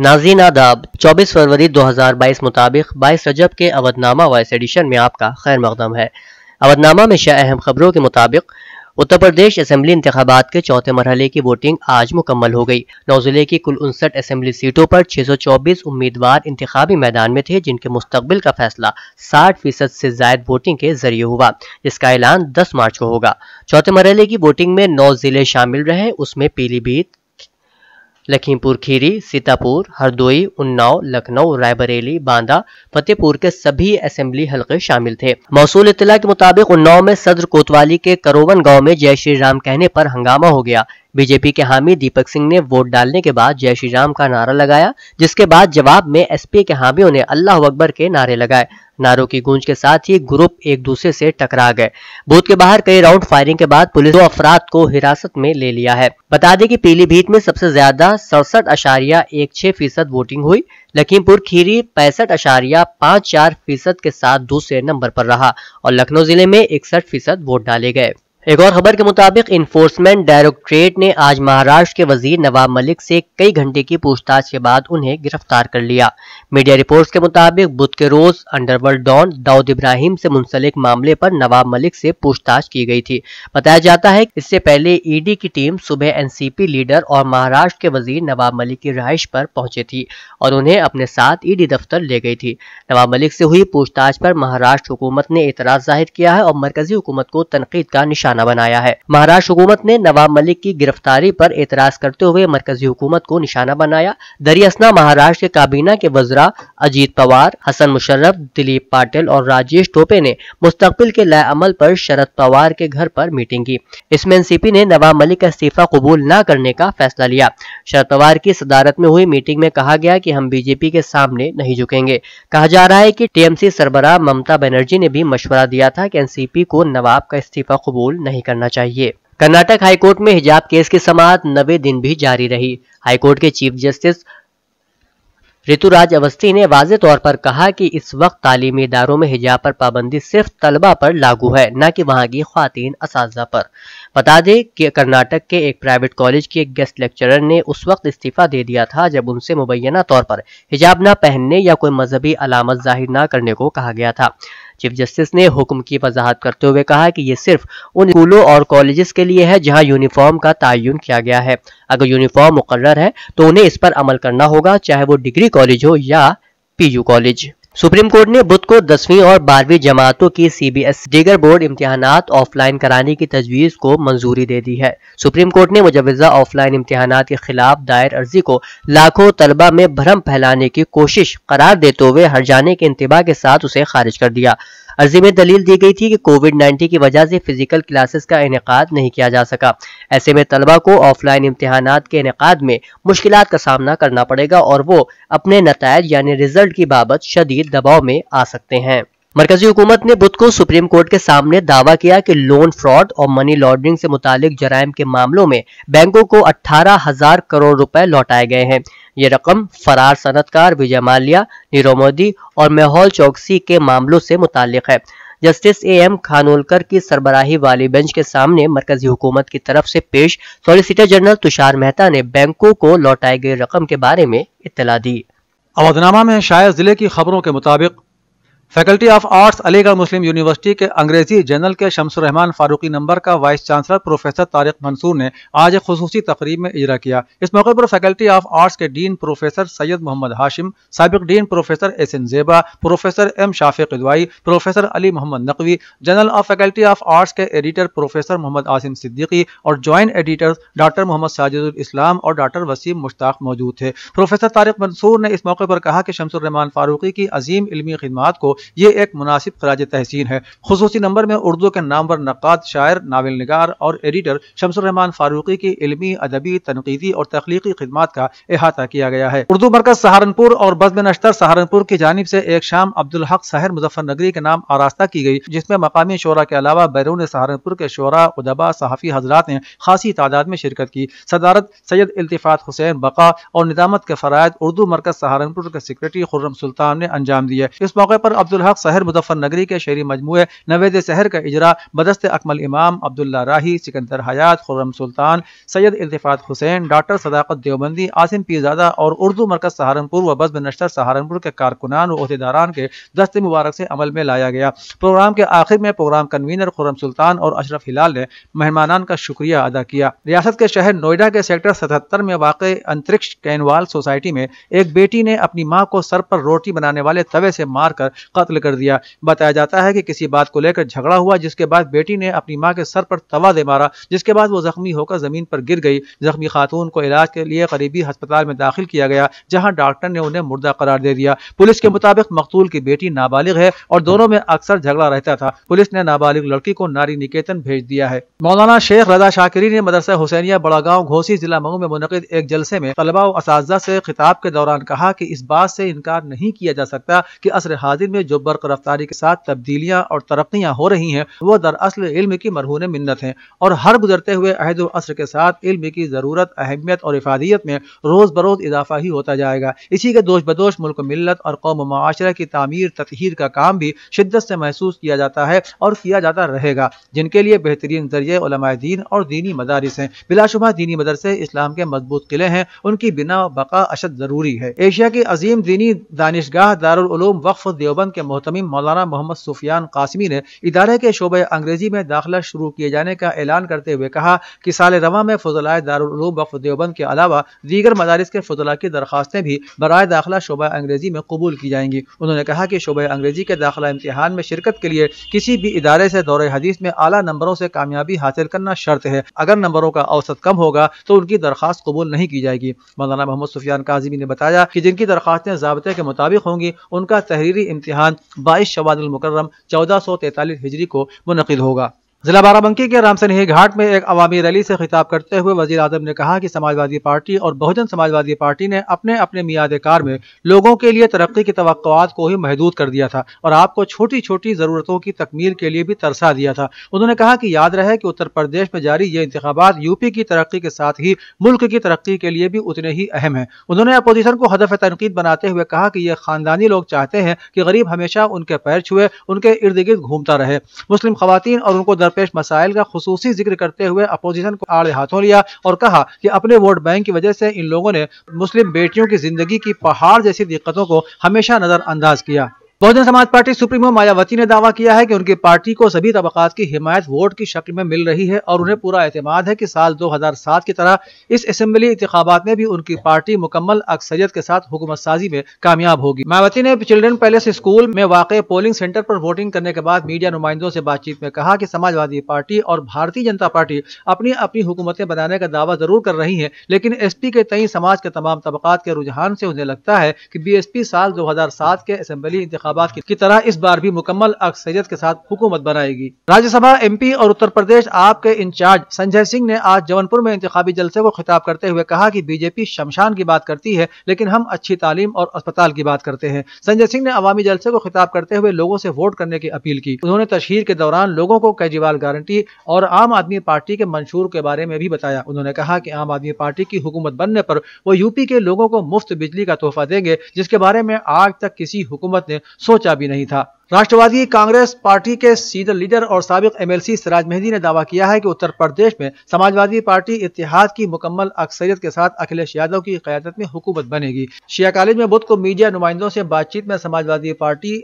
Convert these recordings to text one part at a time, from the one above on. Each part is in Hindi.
नाजीन आदाब 24 फरवरी 2022 मुताबिक 22 रजब के अवधनामा वाइस एडिशन में आपका खैर मकदम है अवधनामा में शाह अहम खबरों के मुताबिक उत्तर प्रदेश असम्बली इंतबात के चौथे मरहले की वोटिंग आज मुकम्मल हो गई नौ जिले की कुल उनसठ असम्बली सीटों पर 624 उम्मीदवार इंतबी मैदान में थे जिनके मुस्तबिल का फैसला 60 फीसद से जायद वोटिंग के जरिए हुआ जिसका ऐलान 10 मार्च को होगा चौथे मरहले की वोटिंग में नौ जिले शामिल रहे उसमें पीलीभीत लखीमपुर खीरी सीतापुर हरदोई उन्नाव लखनऊ रायबरेली बांदा फतेहपुर के सभी असेंबली हलके शामिल थे मौसू इतला के मुताबिक उन्नाव में सदर कोतवाली के करोवन गाँव में जय श्री राम कहने पर हंगामा हो गया बीजेपी के हामी दीपक सिंह ने वोट डालने के बाद जय श्री राम का नारा लगाया जिसके बाद जवाब में एसपी के हामियों ने अल्लाह अकबर के नारे लगाए नारों की गूंज के साथ ही ग्रुप एक दूसरे से टकरा गए बूथ के बाहर कई राउंड फायरिंग के बाद पुलिस दो अफराद को हिरासत में ले लिया है बता दें कि पीलीभीत में सबसे ज्यादा सड़सठ अशारिया एक छह फीसद वोटिंग हुई लखीमपुर खीरी पैंसठ अशारिया पाँच चार फीसद के साथ दूसरे नंबर पर रहा और लखनऊ जिले में इकसठ फीसद वोट डाले गए एक और खबर के मुताबिक इन्फोर्समेंट डायरेक्टरेट ने आज महाराष्ट्र के वजीर नवाब मलिक से कई घंटे की पूछताछ के बाद उन्हें गिरफ्तार कर लिया मीडिया रिपोर्ट्स के मुताबिक बुध के रोज अंडरवर्ल्ड डॉन दाऊद इब्राहिम से मुंसलिक मामले पर नवाब मलिक से पूछताछ की गई थी बताया जाता है इससे पहले ईडी e की टीम सुबह एन लीडर और महाराष्ट्र के वजीर नवाब मलिक की रहाइश पर पहुंचे थी और उन्हें अपने साथ ईडी e दफ्तर ले गई थी नवाब मलिक से हुई पूछताछ पर महाराष्ट्र हुकूमत ने एतराज जाहिर किया है और मरकजी हुकूमत को तनकीद का निशाना निशाना बनाया है महाराष्ट्र हुकूमत ने नवाब मलिक की गिरफ्तारी पर एतराज करते हुए मरकजी हुकूमत को निशाना बनाया दरियासना महाराष्ट्र के काबीना के वजरा अजीत पवार हसन मुशर्रफ दिलीप पाटिल और राजेश टोपे ने मुस्तबिल के लय अमल पर शरद पवार के घर पर मीटिंग की इसमें एनसीपी ने नवाब मलिक का इस्तीफा कबूल न करने का फैसला लिया शरद पवार की सदारत में हुई मीटिंग में कहा गया कि हम बीजेपी के सामने नहीं झुकेंगे कहा जा रहा है कि टीएमसी सरबराह ममता बनर्जी ने भी मशवरा दिया था कि एनसीपी को नवाब का इस्तीफा कबूल नहीं करना चाहिए कर्नाटक हाईकोर्ट में हिजाब केस की समाप्त नबे दिन भी जारी रही हाईकोर्ट के चीफ जस्टिस ऋतुराज अवस्थी ने वाजे तौर पर कहा कि इस वक्त तालीमी इदारों में हिजाब पर पाबंदी सिर्फ तलबा पर लागू है न कि वहां की खातन इस पर बता दें कि कर्नाटक के एक प्राइवेट कॉलेज के एक गेस्ट लेक्चरर ने उस वक्त इस्तीफा दे दिया था जब उनसे मुबैना तौर पर हिजाब न पहनने या कोई मजहबी अलामत जाहिर न करने को कहा गया था चीफ जस्टिस ने हुक्म की वजाहत करते हुए कहा कि ये सिर्फ उन स्कूलों और कॉलेजेस के लिए है जहां यूनिफॉर्म का तयन किया गया है अगर यूनिफॉर्म मुकर्र है तो उन्हें इस पर अमल करना होगा चाहे वो डिग्री कॉलेज हो या पी कॉलेज सुप्रीम कोर्ट ने बुद्ध खुद को दसवीं और बारहवीं जमातों की एस दीगर बोर्ड इम्तहान ऑफलाइन कराने की तजवीज़ को मंजूरी दे दी है सुप्रीम कोर्ट ने मुजवजा ऑफलाइन इम्तहान के खिलाफ दायर अर्जी को लाखों तलबा में भ्रम फैलाने की कोशिश करार देते हुए हर जाने के इंतबाह के साथ उसे खारिज कर दिया अर्जी में दलील दी गई थी कि कोविड 19 की वजह से फिजिकल क्लासेस का इनका नहीं किया जा सका ऐसे में तलबा को ऑफलाइन इम्तहान के इनका में मुश्किल का सामना करना पड़ेगा और वो अपने नतज यानी रिजल्ट की बाबत शदीद दबाव में आ सकते हैं मरकजी हुकूमत ने बुध को सुप्रीम कोर्ट के सामने दावा किया कि लोन फ्रॉड और मनी लॉन्ड्रिंग से मुतालिक जराइम के मामलों में बैंकों को अठारह हजार करोड़ रुपए लौटाए गए हैं ये रकम फरार सनतकार विजय माल्या नीरव मोदी और मेहौल चौकसी के मामलों से मुतालिक है जस्टिस ए एम खानोलकर की सरबराही वाली बेंच के सामने मरकजी हुकूमत की तरफ से पेश सॉलिसिटर जनरल तुषार मेहता ने बैंकों को लौटाई गई रकम के बारे में इतला दी अवधनामा में शायद जिले की खबरों के मुताबिक faculty of arts Aligarh Muslim University के अंग्रेजी जनरल के शमसुररहमान फारूकी नंबर का vice chancellor professor Tariq Mansoor ने आज एक खसूसी तकरीब में इजरा किया इस मौके पर फैकल्टी ऑफ आर्ट्स के डीन प्रोफेसर सैयद मोहम्मद हाशिम सबक dean professor S N Zeba professor M Shafiq इदवाई professor Ali Mohammad Naqvi journal of faculty of arts के एडिटर प्रोफेसर मोहम्मद आसिम सिद्दीकी और joint editor doctor Mohammad Sajidul Islam और डॉक्टर वसीम मुश्ताक मौजूद थे प्रोफेसर तारिक मंसूर ने इस मौके पर कहा कि शमसुररहमान फारूकी की अजीम इलमी खदमात को ये एक मुनासिब खराज तहसीन है खसूसी नंबर में उर्दू के नामवर नक़ाद शायर नावल नगार और एडिटर शमसरहमान फारूकी की इलमी अदबी तनकीदी और तख्लीकी खदमात का अहाता किया गया है उर्दू मरकज सहारनपुर और बजम नश्तर सहारनपुर की जानब से एक शाम अब्दुल हक मुजफ्फर नगरी के नाम आरास्ता की गई जिसमें मकामी शोरा के अलावा बैरून सहारनपुर के शोरा उदबा सहाफ़ी हजरात ने खासी तादाद में शिरकत की सदारत सैयद इल्तफात हुसैन बका और निदामत के फ़रायद उर्दू मरकज सहारनपुर के सेक्रेटरी खुर्रम सुल्तान ने अंजाम दिए इस मौके पर अब्दुल शहर मुजफ्फर नगरी के शहरी मजमू नवेद शहर का इजरा बदस्त अकमल इमाम अब्दुल्ला राही सिकंदर हयात खुर्रम सुल्तान सैयद इल्तफात हुसैन डॉक्टर सदाकत देवबंदी आसिम पीरजादा और उर्दू मरकज सहारनपुर व बजब नश्तर सहारनपुर के कारकुनान व अहदेदारान के दस्त मुबारक से अमल में लाया गया प्रोग्राम के आखिर में प्रोग्राम कन्वीनर खुर्रम सुल्तान और अशरफ हिलाल ने मेहमानान का शुक्रिया अदा किया रियासत के शहर नोएडा के सेक्टर सतहत्तर में वाक़ अंतरिक्ष कैनवाल सोसाइटी में एक बेटी ने अपनी माँ को सर पर रोटी बनाने वाले तवे से मारकर कत्ल कर दिया बताया जाता है कि किसी बात को लेकर झगड़ा हुआ जिसके बाद बेटी ने अपनी माँ के सर पर तवा दे मारा जिसके बाद वो जख्मी होकर जमीन पर गिर गई जख्मी खातून को इलाज के लिए करीबी अस्पताल में दाखिल किया गया जहाँ डॉक्टर ने उन्हें मुर्दा करार दे दिया पुलिस के मुताबिक मकतूल की बेटी नाबालिग है और दोनों में अक्सर झगड़ा रहता था पुलिस ने नाबालिग लड़की को नारी निकेतन भेज दिया है मौलाना शेख रजा शाकिरी ने मदरसा हुसैनिया बड़ागांव घोसी जिला मऊ में मुनद एक जलसे में तलबा और इस खिताब के दौरान कहा कि इस बात से इनकार नहीं किया जा सकता कि असर हाजिर में जो बर्क रफ्तारी के साथ तब्दीलियाँ और तरक्याँ हो रही हैं वो दरअसल इल्म की मरहून मिन्नत हैं और हर गुजरते हुए अहद असर के साथ इल्म की ज़रूरत अहमियत और इफादियत में रोज़ बरोज़ इजाफा ही होता जाएगा इसी के दोष बदोश मुल्क मिलत और कौम माशरे की तमीर तथहर का काम भी शिद्दत से महसूस किया जाता है और किया जाता रहेगा जिनके लिए बेहतरीन जरिए दीन और दीनी मदारस हैं बिलाशुबा दीनी मदरसे इस्लाम के मजबूत किले हैं उनकी बिना बका अशद ज़रूरी है एशिया की अजीम दीनी दानिशगाह दारूम वक्फ देवबंद के मोहतमी मौलाना मोहम्मद सुफियान कासमी ने इदारे के शोबे अंग्रेजी में दाखिला शुरू किए जाने का ऐलान करते हुए कहा कि साल रवा में फजलाए दारूब वक्फ देवबंद के अलावा दीगर मदारस के फजला की दरखास्तें भी बरए दाखिला शोबा अंग्रेजी में कबूल की जाएंगी उन्होंने कहा कि शोबे अंग्रेजी के दाखिला इम्तहान में शिरकत के लिए किसी भी इदारे से दौरे हदीस में अला नंबरों से कामयाबी हासिल करना शर्त है अगर नंबरों का औसत कम होगा तो उनकी दरखास्त कबूल नहीं की जाएगी मौलाना मोहम्मद सुफियान काजमी ने बताया कि जिनकी दरखास्तें जबते के मुताबिक होंगी उनका तहरीरी इम्तहान बाईस शवादल मुकर्रम चौदह सौ तैतालीस हिजरी को मुनद होगा जिला बाराबंकी के रामसनही घाट में एक अवामी रैली से खिताब करते हुए वजीर आजम ने कहा कि समाजवादी पार्टी और बहुजन समाजवादी पार्टी ने अपने अपने मियाद कार में लोगों के लिए तरक्की की तो को ही महदूद कर दिया था और आपको छोटी छोटी ज़रूरतों की तकमील के लिए भी तरसा दिया था उन्होंने कहा कि याद रहे कि उत्तर प्रदेश में जारी ये इंतबात यूपी की तरक्की के साथ ही मुल्क की तरक्की के लिए भी उतने ही अहम है उन्होंने अपोजिशन को हदफ तनकीद बनाते हुए कहा कि ये खानदानी लोग चाहते हैं कि गरीब हमेशा उनके पैर छुए उनके इर्द गिर्द घूमता रहे मुस्लिम खुवान और उनको दर दरपेश मसाइल का खसूसी जिक्र करते हुए अपोजिशन को आड़े हाथों लिया और कहा कि अपने वोट बैंक की वजह से इन लोगों ने मुस्लिम बेटियों की जिंदगी की पहाड़ जैसी दिक्कतों को हमेशा नजरअंदाज किया बहुजन समाज पार्टी सुप्रीमो मायावती ने दावा किया है कि उनकी पार्टी को सभी तबकात की हिमायत वोट की शक्ल में मिल रही है और उन्हें पूरा एतमाद है कि साल 2007 की तरह इस असेंबली इंतबात में भी उनकी पार्टी मुकम्मल अक्सरियत के साथ हुकूमत साजी में कामयाब होगी मायावती ने चिल्ड्रन पैलेस स्कूल में वाक़ पोलिंग सेंटर पर वोटिंग करने के बाद मीडिया नुमाइंदों से बातचीत में कहा कि समाजवादी पार्टी और भारतीय जनता पार्टी अपनी अपनी हुकूमतें बनाने का दावा जरूर कर रही है लेकिन एस पी के तई समाज के तमाम तबकात के रुझान से उन्हें लगता है कि बी एस पी साल दो हजार सात के असम्बली इंतबात इंतबात की तरह इस बार भी मुकम्मल अक्सरियत के साथ हुकूमत बनाएगी राज्यसभा एमपी और उत्तर प्रदेश आपके इंचार्ज संजय सिंह ने आज जबनपुर में इंतबी जलसे को खिताब करते हुए कहा की बीजेपी शमशान की बात करती है लेकिन हम अच्छी तालीम और अस्पताल की बात करते हैं संजय सिंह ने अवामी जलसे को खिताब करते हुए लोगों से वोट करने की अपील की उन्होंने तशहर के दौरान लोगों को केजरीवाल गारंटी और आम आदमी पार्टी के मंशूर के बारे में भी बताया उन्होंने कहा कि आम आदमी पार्टी की हुकूमत बनने पर वो यूपी के लोगों को मुफ्त बिजली का तोहफा देंगे जिसके बारे में आज तक किसी हुकूमत ने सोचा भी नहीं था राष्ट्रवादी कांग्रेस पार्टी के सीनियर लीडर और सबक एमएलसी सिराज मेहंदी ने दावा किया है कि उत्तर प्रदेश में समाजवादी पार्टी इतिहाद की मुकम्मल अक्सरियत के साथ अखिलेश यादव की क्यादत में हुकूमत बनेगी शिया कॉलेज में बुध को मीडिया नुमाइंदों से बातचीत में समाजवादी पार्टी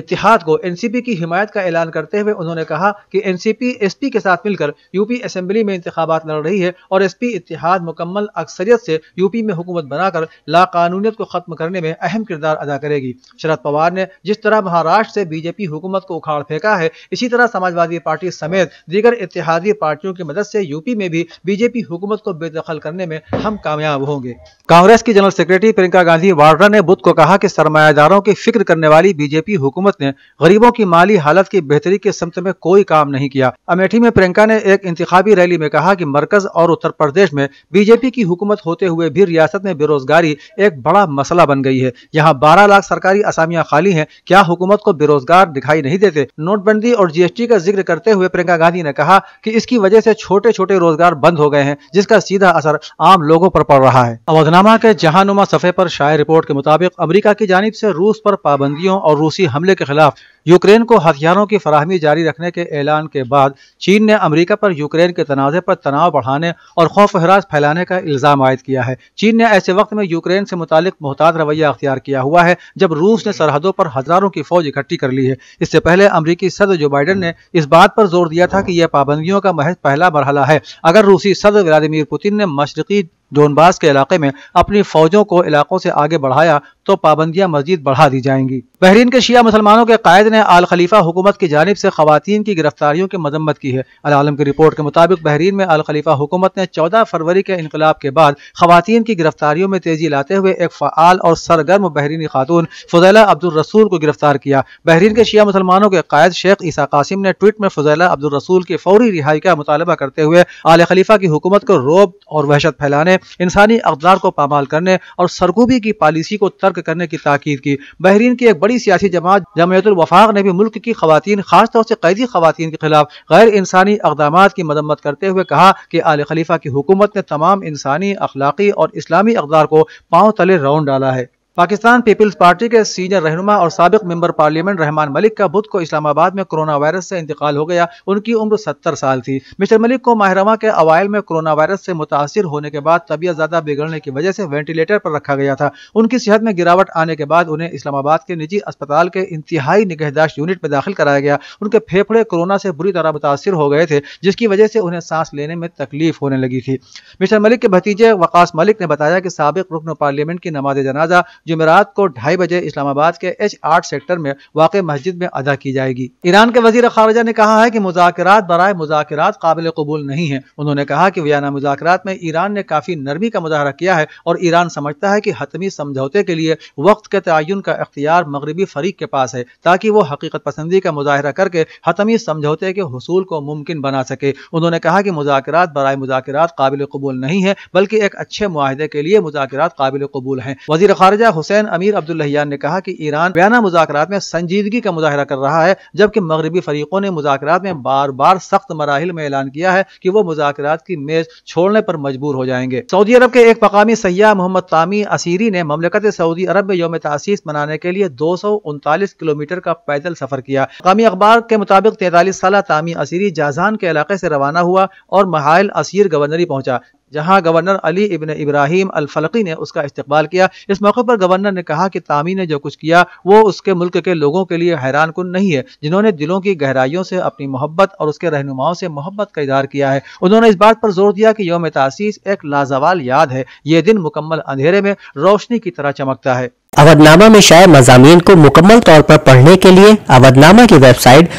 इतिहाद को एनसीपी की हिमायत का ऐलान करते हुए उन्होंने कहा कि एनसीपी एसपी के साथ मिलकर यूपी असेंबली में इंतबात लड़ रही है और एसपी इतिहाद मुकम्मल अक्सरियत से यूपी में हुकूमत बनाकर लाकानूनीत को खत्म करने में अहम किरदार अदा करेगी शरद पवार ने जिस तरह महाराष्ट्र से बीजेपी हुकूमत को उखाड़ फेंका है इसी तरह समाजवादी पार्टी समेत दीगर इतिहादी पार्टियों की मदद से यूपी में भी बीजेपी हुकूमत को बेदखल करने में हम कामयाब होंगे कांग्रेस की जनरल सेक्रेटरी प्रियंका गांधी वाड्रा ने बुध को कहा कि सरमायादारों की फिक्र करने वाली बीजेपी हुकूमत हुकूमत ने गरीबों की माली हालत की बेहतरी के समत में कोई काम नहीं किया अमेठी में प्रियंका ने एक इंतबी रैली में कहा की मरकज और उत्तर प्रदेश में बीजेपी की हुकूमत होते हुए भी रियासत में बेरोजगारी एक बड़ा मसला बन गई है यहाँ बारह लाख सरकारी असामियाँ खाली है क्या हुकूमत को बेरोजगार दिखाई नहीं देते नोटबंदी और जीएसटी का जिक्र करते हुए प्रियंका गांधी ने कहा कि इसकी वजह से छोटे छोटे रोजगार बंद हो गए हैं जिसका सीधा असर आम लोगों पर पड़ रहा है अवधनामा के जहानुमा सफे पर शायद रिपोर्ट के मुताबिक अमरीका की जानब से रूस पर पाबंदियों और रूसी हमले عندك خلاف यूक्रेन को हथियारों की फराहमी जारी रखने के ऐलान के बाद चीन ने अमरीका पर यूक्रेन के तनाज़े पर तनाव बढ़ाने और खौफ हराज फैलाने का इल्ज़ाम आयद किया है चीन ने ऐसे वक्त में यूक्रेन से मुतालिक मोहतात रवैया अख्तियार किया हुआ है जब रूस ने सरहदों पर हज़ारों की फौज इकट्ठी कर ली है इससे पहले अमरीकी सदर जो बाइडन ने इस बात पर जोर दिया था कि यह पाबंदियों का महज पहला मरहला है अगर रूसी सदर व्लादिमिर पुतिन ने मशरकी डोनबास के इलाके में अपनी फौजों को इलाकों से आगे बढ़ाया तो पाबंदियां मजीद बढ़ा दी जाएंगी बहरीन के शिया मुसलमानों के कायद ने आल खलीफा हुकूमत की जानब से खातन की गिरफ्तारियों की मजम्मत की है अलालम की रिपोर्ट के मुताबिक बहरीन में आल खलीफा हुकूमत ने चौदह फरवरी के इनकलाब के बाद खातन की गिरफ्तारियों में तेजी लाते हुए एक फ़ाल और सरगर्म बहरीनी खातून फजैला अब्दुल रसूल को गिरफ्तार किया बहरीन के शिया मुसलमानों के कायद शेख ईसा कासिम ने ट्वीट में फजैला अब्दुल रसूल की फौरी रिहाई का मुतालबा करते हुए आल खलीफा की हुकूमत को रोब और वहशत फैलाने इंसानी अकदार को पामाल करने और सरगूबी की पॉलिसी को तर्क करने की ताकीद की बहरीन की एक बड़ी सियासी जमात जमयतुल वफा इराक ने भी मुल्क की खातन खासतौर से कैदी खातन के खिलाफ गैर इंसानी इकदाम की मदम्मत करते हुए कहा कि आल खलीफा की हुकूमत ने तमाम इंसानी अखलाकी और इस्लामी अकदार को पाँव तले रौन डाला है पाकिस्तान पीपल्स पार्टी के सीनियर रहनुमा और सबक मेंबर पार्लियामेंट रहमान मलिक का बुध को इस्लामाबाद में कोरोना वायरस से इंतकाल हो गया उनकी उम्र 70 साल थी मिस्टर मलिक को माहरमा के अवायल में कोरोना वायरस से मुतासर होने के बाद तबीयत ज़्यादा बिगड़ने की वजह से वेंटिलेटर पर रखा गया था उनकी सेहत में गिरावट आने के बाद उन्हें इस्लामाबाद के निजी अस्पताल के इंतहाई निगहदाश्त यूनिट में दाखिल कराया गया उनके फेफड़े कोरोना से बुरी तरह मुतासर हो गए थे जिसकी वजह से उन्हें सांस लेने में तकलीफ होने लगी थी मिस्टर मलिक के भतीजे वकास मलिक ने बताया कि सबक रुकन पार्लियामेंट की नमाज जनाजा जुमेरात को ढाई बजे इस्लामाबाद के एच आठ सेक्टर में वाक़ मस्जिद में अदा की जाएगी ईरान के वजीर खारजा ने कहा है की मुजाकर बरए मुजाकर काबिल कबूल नहीं है उन्होंने कहा की वियना मुजाकर में ईरान ने काफ़ी नरमी का मुजाहरा किया है और ईरान समझता है की हतमी समझौते के लिए वक्त के तयन का अख्तियार मगरबी फरीक के पास है ताकि वो हकीकत पसंदी का मुजाहरा करके हतमी समझौते के हसूल को मुमकिन बना सके उन्होंने कहा की मुजाकर बरए मुजाकर काबिल कबूल नहीं है बल्कि एक अच्छे माहदे के लिए मुजाकर काबिल कबूल हैं वजी खारजा हुसैन अमीर अब्दुल्लहयान ने कहा कि ईरान बयाना मुजात में संजीदगी का मुजाहरा कर रहा है जबकि मगरबी फरीकों ने मुजाकर में बार बार सख्त मराहल में ऐलान किया है कि वो मुजाकर की मेज छोड़ने पर मजबूर हो जाएंगे सऊदी अरब के एक मकामी सयाह मोहम्मद तामी असीरी ने ममलकत सऊदी अरब में योम तसीस मनाने के लिए दो सौ उनतालीस किलोमीटर का पैदल सफर किया मकामी अखबार के मुताबिक तैतालीस साल तामी असीरी जाजान के इलाके ऐसी रवाना हुआ और महाइल असीर गवर्नरी पहुँचा जहां governor Ali Ibn Ibrahim Alfalaki ने उसका इस्तकबाल किया इस मौके पर गवर्नर ने कहा कि तामी ने जो कुछ किया वो उसके मुल्क के लोगों के लिए हैरान कन नहीं है जिन्होंने दिलों की गहराइयों से अपनी मोहब्बत और उसके रहनुमाओं से मोहब्बत का इजहार किया है उन्होंने इस बात पर जोर दिया कि योम तासीस एक लाजवाल याद है ये दिन मुकम्मल अंधेरे में रोशनी की तरह चमकता है अवधनामा में शायद मजामी को मुकम्मल तौर पर पढ़ने के लिए अवधनामा की वेबसाइट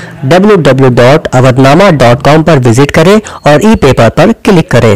कॉम पर विजिट करें और ई पेपर पर क्लिक करें